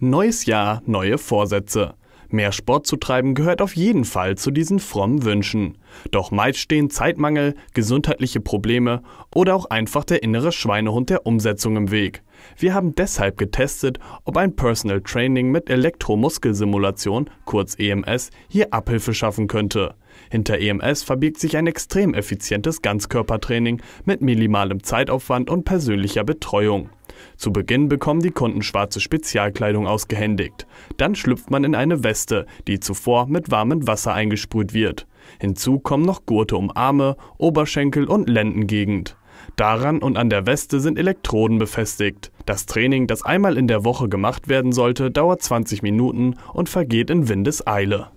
Neues Jahr, neue Vorsätze. Mehr Sport zu treiben gehört auf jeden Fall zu diesen frommen Wünschen. Doch meist stehen Zeitmangel, gesundheitliche Probleme oder auch einfach der innere Schweinehund der Umsetzung im Weg. Wir haben deshalb getestet, ob ein Personal Training mit Elektromuskelsimulation, kurz EMS, hier Abhilfe schaffen könnte. Hinter EMS verbirgt sich ein extrem effizientes Ganzkörpertraining mit minimalem Zeitaufwand und persönlicher Betreuung. Zu Beginn bekommen die Kunden schwarze Spezialkleidung ausgehändigt. Dann schlüpft man in eine Weste, die zuvor mit warmem Wasser eingesprüht wird. Hinzu kommen noch Gurte um Arme, Oberschenkel und Lendengegend. Daran und an der Weste sind Elektroden befestigt. Das Training, das einmal in der Woche gemacht werden sollte, dauert 20 Minuten und vergeht in Windeseile.